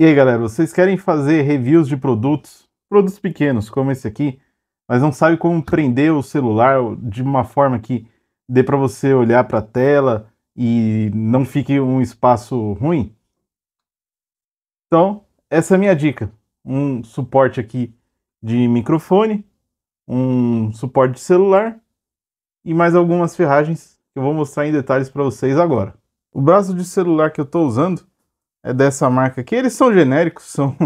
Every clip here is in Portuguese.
E aí, galera, vocês querem fazer reviews de produtos, produtos pequenos, como esse aqui, mas não sabe como prender o celular de uma forma que dê para você olhar para a tela e não fique um espaço ruim? Então, essa é a minha dica. Um suporte aqui de microfone, um suporte de celular e mais algumas ferragens que eu vou mostrar em detalhes para vocês agora. O braço de celular que eu estou usando é dessa marca aqui. Eles são genéricos, são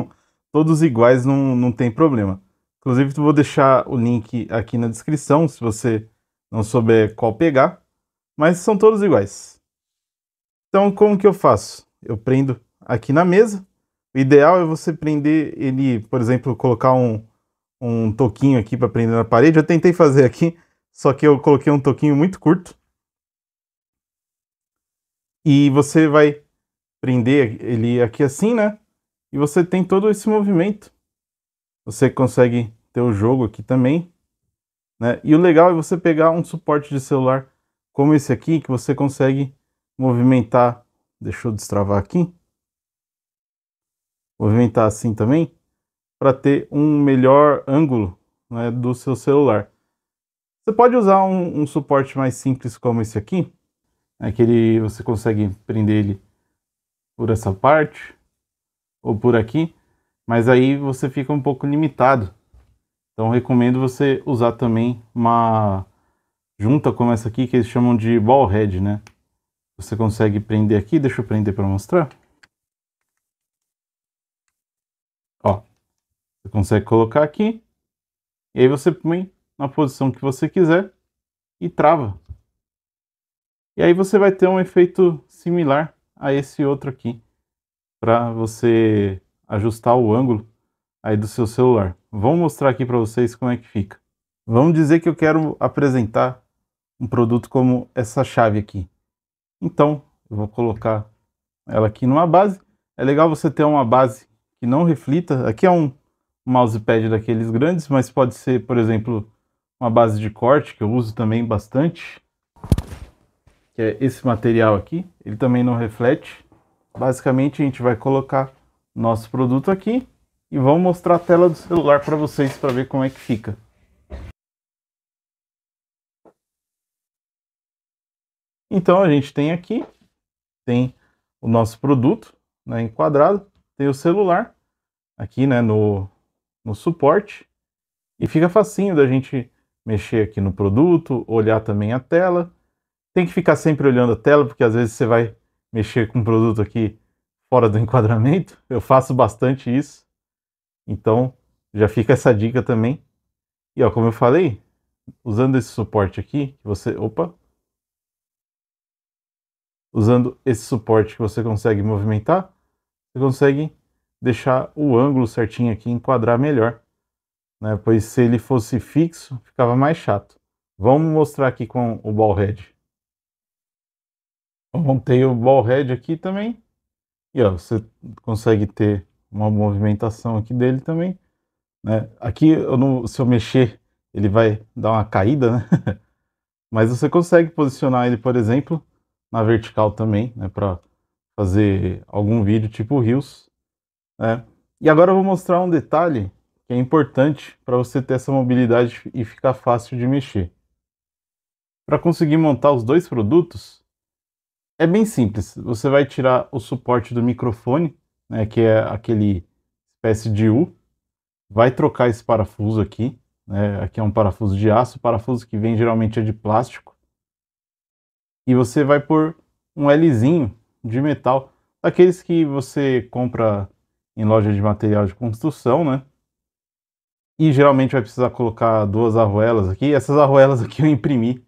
todos iguais, não, não tem problema. Inclusive, vou deixar o link aqui na descrição, se você não souber qual pegar. Mas são todos iguais. Então, como que eu faço? Eu prendo aqui na mesa. O ideal é você prender ele, por exemplo, colocar um, um toquinho aqui para prender na parede. Eu tentei fazer aqui, só que eu coloquei um toquinho muito curto. E você vai prender ele aqui assim, né? E você tem todo esse movimento. Você consegue ter o jogo aqui também. Né? E o legal é você pegar um suporte de celular como esse aqui, que você consegue movimentar. Deixa eu destravar aqui. Movimentar assim também, para ter um melhor ângulo né, do seu celular. Você pode usar um, um suporte mais simples como esse aqui, né, que ele, você consegue prender ele por essa parte ou por aqui, mas aí você fica um pouco limitado. Então recomendo você usar também uma junta como essa aqui que eles chamam de ball head, né? Você consegue prender aqui, deixa eu prender para mostrar. Ó, você consegue colocar aqui e aí você põe na posição que você quiser e trava. E aí você vai ter um efeito similar a esse outro aqui para você ajustar o ângulo aí do seu celular. Vou mostrar aqui para vocês como é que fica. Vamos dizer que eu quero apresentar um produto como essa chave aqui. Então, eu vou colocar ela aqui numa base. É legal você ter uma base que não reflita. Aqui é um mousepad daqueles grandes, mas pode ser, por exemplo, uma base de corte, que eu uso também bastante que é esse material aqui, ele também não reflete. Basicamente a gente vai colocar nosso produto aqui e vamos mostrar a tela do celular para vocês para ver como é que fica. Então a gente tem aqui, tem o nosso produto né, enquadrado, tem o celular aqui né, no, no suporte e fica facinho da gente mexer aqui no produto, olhar também a tela tem que ficar sempre olhando a tela, porque às vezes você vai mexer com um produto aqui fora do enquadramento. Eu faço bastante isso. Então, já fica essa dica também. E ó, como eu falei, usando esse suporte aqui, você, opa, usando esse suporte que você consegue movimentar, você consegue deixar o ângulo certinho aqui, enquadrar melhor, né? Pois se ele fosse fixo, ficava mais chato. Vamos mostrar aqui com o ball head. Montei o ball head aqui também. E ó, você consegue ter uma movimentação aqui dele também. Né? Aqui, eu não, se eu mexer, ele vai dar uma caída, né? Mas você consegue posicionar ele, por exemplo, na vertical também, né? Para fazer algum vídeo tipo Rios. Né? E agora eu vou mostrar um detalhe que é importante para você ter essa mobilidade e ficar fácil de mexer. Para conseguir montar os dois produtos, é bem simples. Você vai tirar o suporte do microfone, né, que é aquele espécie de U. Vai trocar esse parafuso aqui. Né? Aqui é um parafuso de aço. O parafuso que vem geralmente é de plástico. E você vai pôr um Lzinho de metal. Daqueles que você compra em loja de material de construção, né? E geralmente vai precisar colocar duas arruelas aqui. Essas arruelas aqui eu imprimi,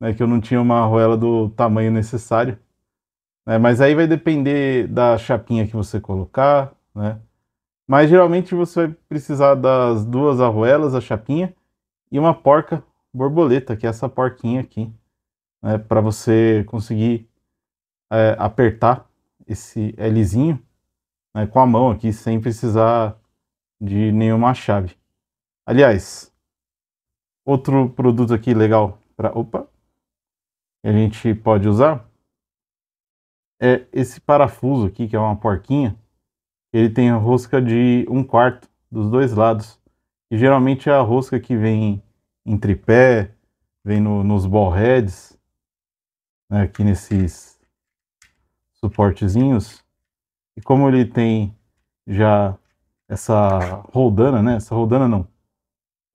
né? Que eu não tinha uma arruela do tamanho necessário. Né? Mas aí vai depender da chapinha que você colocar, né? Mas geralmente você vai precisar das duas arruelas, a chapinha e uma porca borboleta, que é essa porquinha aqui, né? Para você conseguir é, apertar esse Lzinho né? com a mão aqui, sem precisar de nenhuma chave. Aliás, outro produto aqui legal para opa, que a gente pode usar é esse parafuso aqui, que é uma porquinha, ele tem a rosca de um quarto dos dois lados. E geralmente é a rosca que vem em tripé, vem no, nos ball heads, né, aqui nesses suportezinhos. E como ele tem já essa rodana, né? Essa rodana não.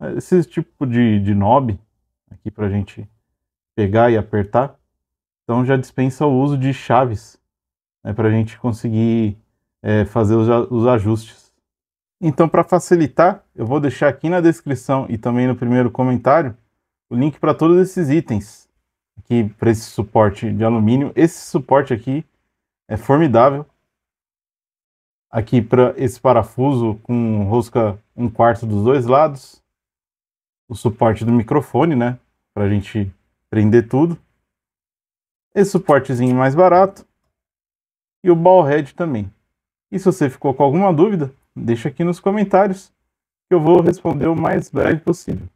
É esse tipo de, de knob aqui a gente pegar e apertar. Então já dispensa o uso de chaves né, para a gente conseguir é, fazer os, os ajustes. Então, para facilitar, eu vou deixar aqui na descrição e também no primeiro comentário o link para todos esses itens aqui para esse suporte de alumínio. Esse suporte aqui é formidável. Aqui para esse parafuso com rosca um quarto dos dois lados. O suporte do microfone, né? Para a gente prender tudo esse suportezinho mais barato e o ball head também. E se você ficou com alguma dúvida, deixa aqui nos comentários que eu vou responder o mais breve possível.